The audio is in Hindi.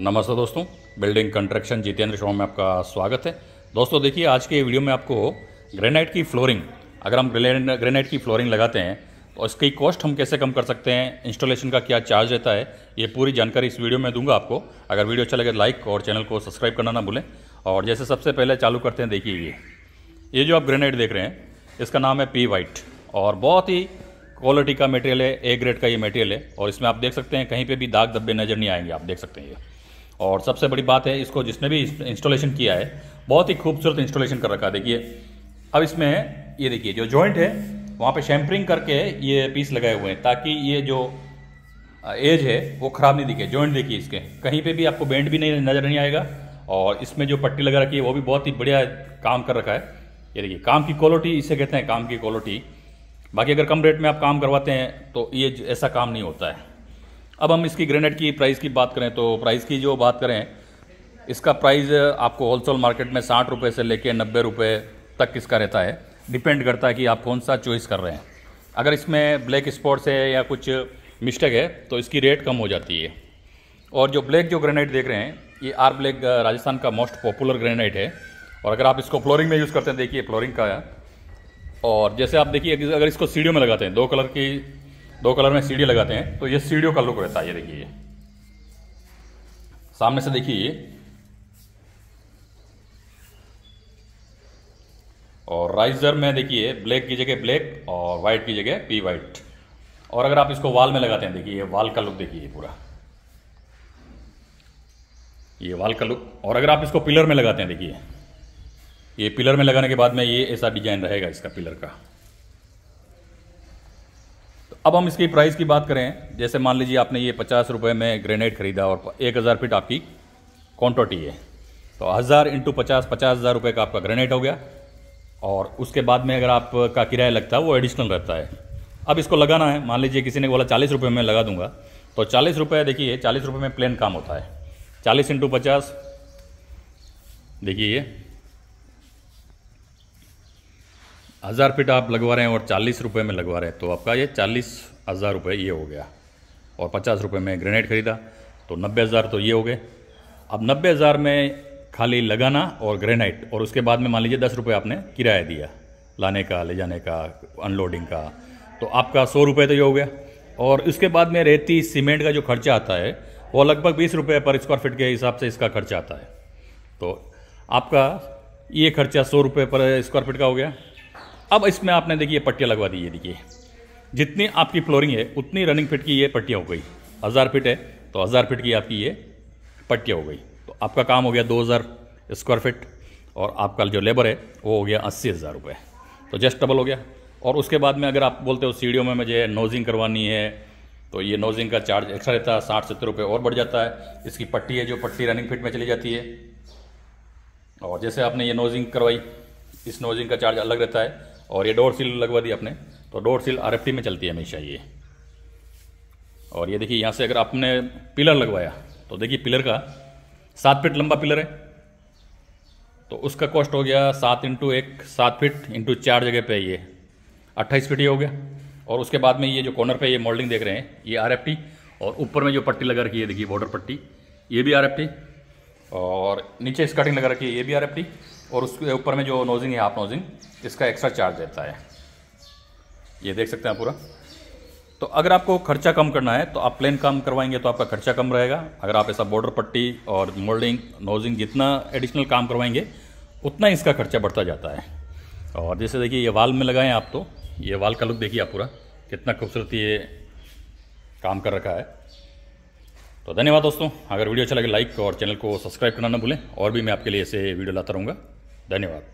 नमस्ते दोस्तों बिल्डिंग कंस्ट्रक्शन जितेंद्र शर्मा में आपका स्वागत है दोस्तों देखिए आज के वीडियो में आपको ग्रेनाइट की फ्लोरिंग अगर हम ग्रेनाइट की फ्लोरिंग लगाते हैं तो इसकी कॉस्ट हम कैसे कम कर सकते हैं इंस्टॉलेशन का क्या चार्ज रहता है ये पूरी जानकारी इस वीडियो में दूंगा आपको अगर वीडियो अच्छा लगे तो लाइक और चैनल को सब्सक्राइब करना ना भूलें और जैसे सबसे पहले चालू करते हैं देखिए ये ये जो आप ग्रेनाइट देख रहे हैं इसका नाम है पी वाइट और बहुत ही क्वालिटी का मटेरियल है ए ग्रेड का ये मटेरियल है और इसमें आप देख सकते हैं कहीं पे भी दाग धब्बे नज़र नहीं आएंगे आप देख सकते हैं ये और सबसे बड़ी बात है इसको जिसने भी इंस्टॉलेशन किया है बहुत ही खूबसूरत इंस्टॉलेशन कर रखा है देखिए अब इसमें ये देखिए जो जॉइंट है वहाँ पे शैम्परिंग करके ये पीस लगाए हुए हैं ताकि ये जो एज है वो ख़राब नहीं दिखे जॉइंट देखिए इसके कहीं पे भी आपको बेंड भी नहीं नज़र नहीं आएगा और इसमें जो पट्टी लगा रखी है वो भी बहुत ही बढ़िया काम कर रखा है ये देखिए काम की क्वालिटी इसे कहते हैं काम की क्वालिटी बाकी अगर कम रेट में आप काम करवाते हैं तो ये ऐसा काम नहीं होता है अब हम इसकी ग्रेनेड की प्राइस की बात करें तो प्राइस की जो बात करें इसका प्राइस आपको होलसेल मार्केट में साठ रुपये से लेकर नब्बे रुपये तक इसका रहता है डिपेंड करता है कि आप कौन सा चॉइस कर रहे हैं अगर इसमें ब्लैक स्पॉट्स है या कुछ मिस्टेक है तो इसकी रेट कम हो जाती है और जो ब्लैक जो ग्रेनाइट देख रहे हैं ये आर ब्लैक राजस्थान का मोस्ट पॉपुलर ग्रेनाइट है और अगर आप इसको फ्लोरिंग में यूज़ करते हैं देखिए फ्लोरिंग का और जैसे आप देखिए अगर इसको सीढ़ियों में लगाते हैं दो कलर की दो कलर में सीढ़ी लगाते हैं तो ये सीढ़ियों का लुक रहता है ये देखिए सामने से देखिए और राइजर में देखिए ब्लैक की जगह ब्लैक और व्हाइट की जगह पी व्हाइट और अगर आप इसको वाल में लगाते हैं देखिए ये वाल का लुक देखिए पूरा ये वाल का लुक और अगर आप इसको पिलर में लगाते हैं देखिए ये पिलर में लगाने के बाद में ये ऐसा डिजाइन रहेगा इसका पिलर का अब हम इसकी प्राइस की बात करें जैसे मान लीजिए आपने ये पचास रुपये में ग्रेनेड खरीदा और एक हज़ार फीट आपकी क्वान्टिटी है तो हज़ार इंटू पचास पचास हज़ार रुपये का आपका ग्रेनेड हो गया और उसके बाद में अगर आपका किराया लगता है वो एडिशनल रहता है अब इसको लगाना है मान लीजिए किसी ने बोला चालीस रुपये में लगा दूंगा तो चालीस रुपये देखिए चालीस रुपये में प्लेन काम होता है चालीस इंटू पचास देखिए ये हज़ार फिट आप लगवा रहे हैं और चालीस रुपये में लगवा रहे हैं तो आपका ये चालीस हज़ार रुपये ये हो गया और पचास रुपये में ग्रेनेड ख़रीदा तो नब्बे हज़ार तो ये हो गए अब नब्बे हज़ार में खाली लगाना और ग्रेनाइट और उसके बाद में मान लीजिए दस रुपये आपने किराया दिया लाने का ले जाने का अनलोडिंग का तो आपका सौ रुपये तो ये हो गया और उसके बाद में रेती सीमेंट का जो खर्चा आता है वो लगभग बीस रुपये पर स्क्वायर फिट के हिसाब से इसका खर्चा आता है तो आपका ये खर्चा सौ रुपये पर स्क्वायर फिट का हो गया अब इसमें आपने देखिए पट्टियाँ लगवा दी ये देखिए जितनी आपकी फ्लोरिंग है उतनी रनिंग फिट की ये पट्टियाँ हो गई हज़ार फिट है तो हज़ार फिट की आपकी ये पट्टियाँ हो गई तो आपका काम हो गया दो हज़ार स्क्वायर फिट और आपका जो लेबर है वो हो गया अस्सी हज़ार रुपये तो जस्ट डबल हो गया और उसके बाद में अगर आप बोलते हो सीढ़ियों में मुझे नोजिंग करवानी है तो ये नोजिंग का चार्ज एक्स्ट्रा रहता है साठ सत्तर रुपये और बढ़ जाता है इसकी पट्टी है जो पट्टी रनिंग फिट में चली जाती है और जैसे आपने ये नोजिंग करवाई इस नोजिंग का चार्ज अलग रहता है और ये डोर सील लगवा दी आपने तो डोर सील आर में चलती है हमेशा ये और ये देखिए यहाँ से अगर आपने पिलर लगवाया तो देखिए पिलर का सात फिट लंबा पिलर है तो उसका कॉस्ट हो गया सात इंटू एक सात फिट इंटू चार जगह पे ये अट्ठाईस फिट ये हो गया और उसके बाद में ये जो कॉर्नर पे ये मोल्डिंग देख रहे हैं ये आर और ऊपर में जो पट्टी लगा रखी है देखिए बॉर्डर पट्टी ये भी आर और नीचे स्कर्टिंग लगा रखी है ये भी आर और उसके ऊपर में जो नोजिंग है हाफ नोजिंग इसका एक्स्ट्रा चार्ज देता है ये देख सकते हैं पूरा तो अगर आपको खर्चा कम करना है तो आप प्लेन काम करवाएंगे तो आपका खर्चा कम रहेगा अगर आप ऐसा बॉर्डर पट्टी और मोल्डिंग नोजिंग जितना एडिशनल काम करवाएंगे उतना ही इसका खर्चा बढ़ता जाता है और जैसे देखिए ये वाल में लगाएं आप तो ये वाल का लुक देखिए आप पूरा कितना खूबसूरती ये काम कर रखा है तो धन्यवाद दोस्तों अगर वीडियो अच्छा लगे लाइक और चैनल को सब्सक्राइब करना ना भूलें और भी मैं आपके लिए ऐसे वीडियो लाता रहूँगा धन्यवाद